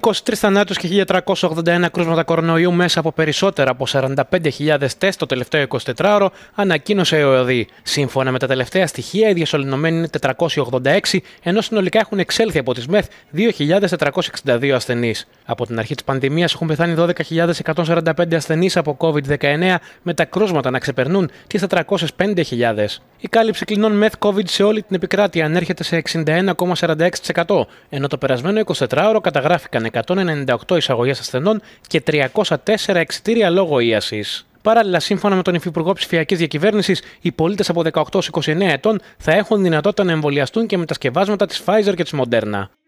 23 θανάτους και 1.381 κρούσματα κορονοϊού μέσα από περισσότερα από 45.000 τεστ το τελευταίο 24ωρο, ανακοίνωσε η ΟΕΔΗ. Σύμφωνα με τα τελευταία στοιχεία, οι διασωληνωμένοι είναι 486, ενώ συνολικά έχουν εξέλθει από τις ΜΕΘ 2.462 ασθενείς. Από την αρχή της πανδημίας έχουν πεθάνει 12.145 ασθενείς από COVID-19, με τα κρούσματα να ξεπερνούν τις 405.000. Η κάλυψη κλινών ΜΕΘ COVID σε όλη την επικράτεια ανέρχεται σε 61,46%, ενώ το περασμένο 24ωρο καταγράφηκαν 198 εισαγωγές ασθενών και 304 εξιτήρια λόγω ίασης. Παράλληλα, σύμφωνα με τον Υφυπουργό Ψηφιακής Διακυβέρνησης, οι πολίτες από 18-29 ετών θα έχουν δυνατότητα να εμβολιαστούν και με τα σκευάσματα της Pfizer και της Moderna.